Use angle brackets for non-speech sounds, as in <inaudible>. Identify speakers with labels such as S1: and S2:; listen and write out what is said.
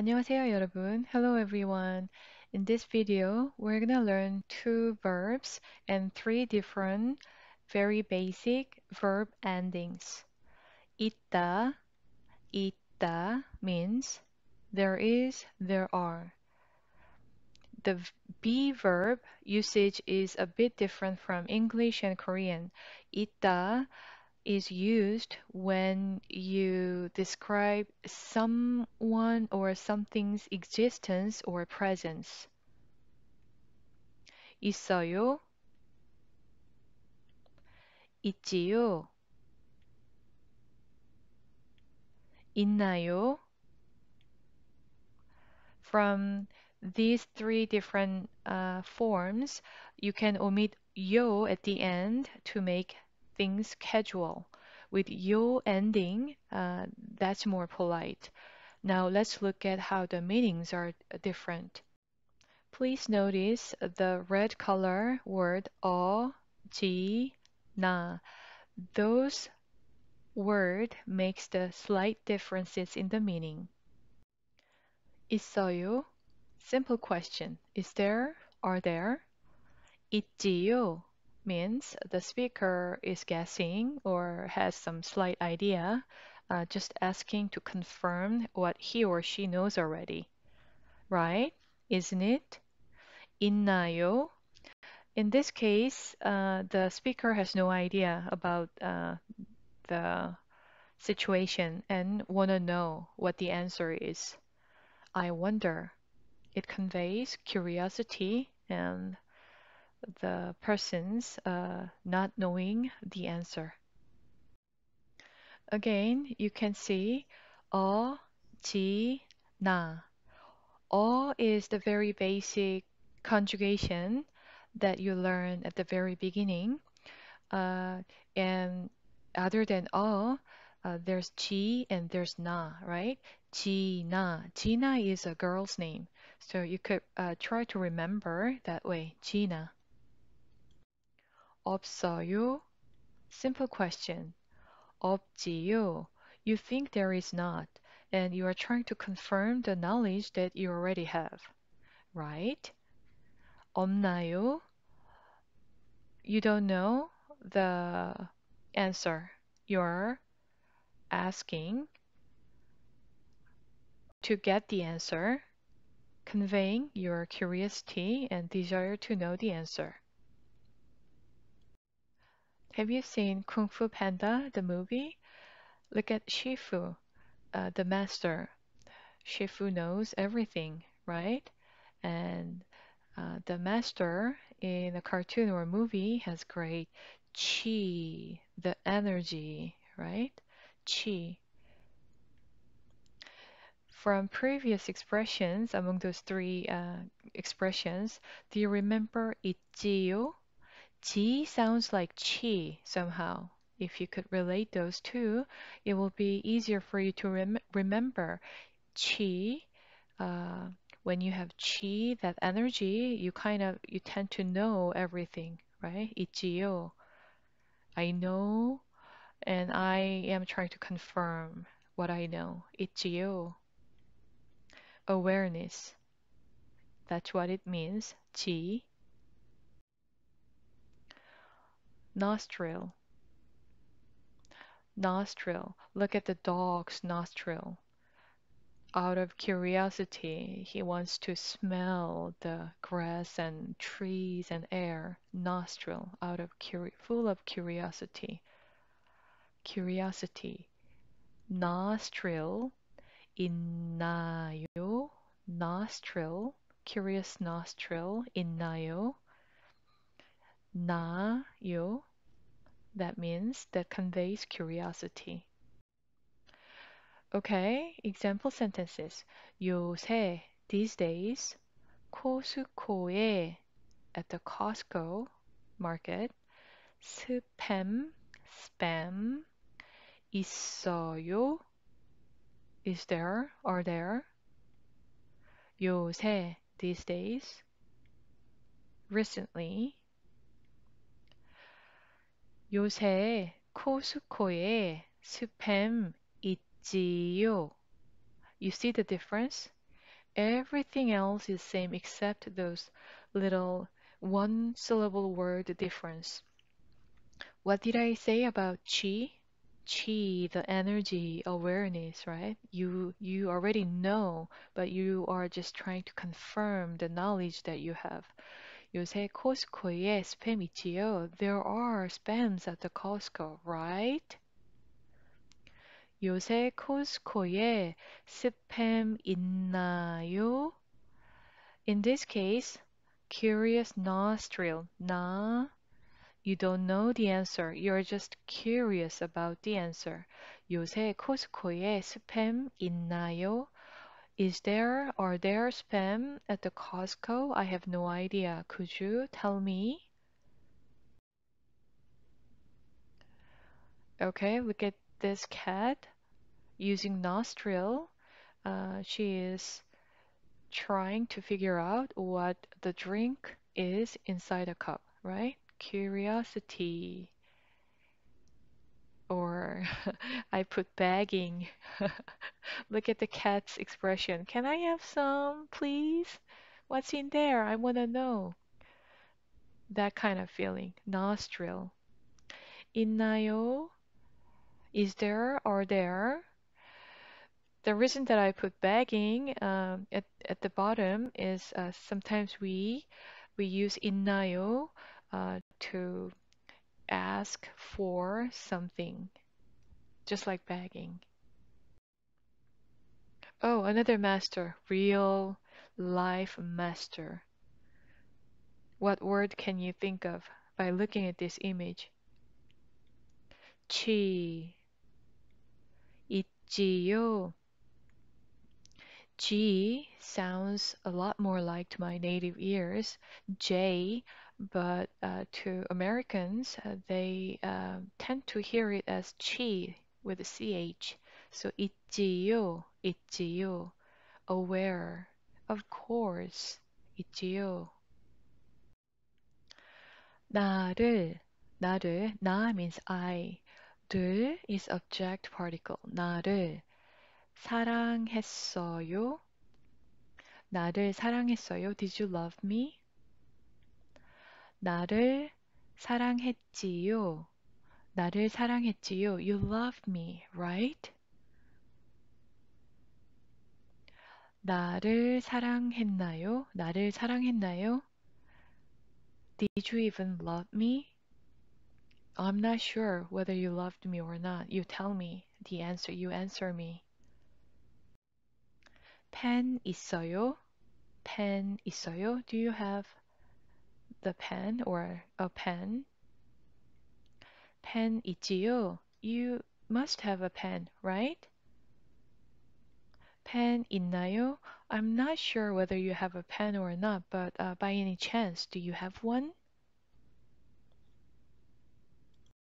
S1: 안녕하세요 여러분. Hello everyone. In this video, we're gonna learn two verbs and three different very basic verb endings. 있다, 있다 means there is, there are. The be verb usage is a bit different from English and Korean. 있다 is used when you describe someone or something's existence or presence. 있어요. 있지요. 있나요? From these three different uh, forms, you can omit yo at the end to make things casual. With you ending, uh, that's more polite. Now let's look at how the meanings are different. Please notice the red color word o, ji, na. Those word makes the slight differences in the meaning. 있어요. Simple question. Is there? Are there? 있지요 means the speaker is guessing or has some slight idea, uh, just asking to confirm what he or she knows already. Right? Isn't it? 있나요? In this case, uh, the speaker has no idea about uh, the situation and want to know what the answer is. I wonder. It conveys curiosity and the persons uh, not knowing the answer. Again, you can see 어, 지, 나. 어 is the very basic conjugation that you learn at the very beginning. Uh, and other than 어, uh, there's 지 and there's 나, right? 지, 나. Gina is a girl's name. So you could uh, try to remember that way, Gina. 없어요? Simple question. 없지요. You think there is not, and you are trying to confirm the knowledge that you already have. Right? 없나요? You don't know the answer. You're asking to get the answer, conveying your curiosity and desire to know the answer. Have you seen Kung Fu Panda, the movie? Look at Shifu, uh, the master. Shifu knows everything, right? And uh, the master in a cartoon or a movie has great chi, the energy, right? Chi. From previous expressions, among those three uh, expressions, do you remember itjiyo? Chi sounds like chi somehow. If you could relate those two, it will be easier for you to rem remember chi. Uh, when you have chi, that energy, you kind of you tend to know everything, right? Ichiyo. I know, and I am trying to confirm what I know. Ichiyo. Awareness. That's what it means. Chi nostril nostril look at the dog's nostril out of curiosity he wants to smell the grass and trees and air nostril out of curi- full of curiosity curiosity nostril innayo nostril curious nostril Na yo. That means that conveys curiosity. Okay, example sentences. 요새, these days, 코스코에, at the Costco market, 스팸, spam, 있어요, is there, are there, 요새, these days, recently, 요새 코스코에 스팸 있지요. You see the difference? Everything else is same except those little one syllable word difference. What did I say about chi? chi the energy awareness right you you already know but you are just trying to confirm the knowledge that you have 요새 코스코에 스팸 있지요? There are spams at the Costco, right? 요새 코스코에 스팸 있나요? In this case, curious nostril. na? You don't know the answer. You're just curious about the answer. 요새 코스코에 스팸 있나요? Is there, are there spam at the Costco? I have no idea. Could you tell me? Okay, look at this cat using nostril. Uh, she is trying to figure out what the drink is inside a cup, right? Curiosity. <laughs> I put begging. <laughs> Look at the cat's expression. Can I have some, please? What's in there? I want to know. That kind of feeling. Nostril. Innayo. Is there or there? The reason that I put begging um, at, at the bottom is uh, sometimes we we use innayo uh, to ask for something just like begging. Oh, another master, real life master. What word can you think of by looking at this image? Chi. Ichiyo. G sounds a lot more like to my native ears J, but uh, to Americans, uh, they uh, tend to hear it as chi with ch. So 있지요, 있지요. Aware, of course, 있지요. 나를, 나를, 나 means I. 들 is object particle. 나를 사랑했어요. 나를 사랑했어요. Did you love me? 나를 사랑했지요. 나를 사랑했지요. You love me, right? 나를 사랑했나요? 나를 사랑했나요? Did you even love me? I'm not sure whether you loved me or not. You tell me the answer. You answer me. pen 있어요? pen 있어요? Do you have the pen or a pen? pen 있지요? You must have a pen, right? pen 있나요? I'm not sure whether you have a pen or not, but uh, by any chance, do you have one?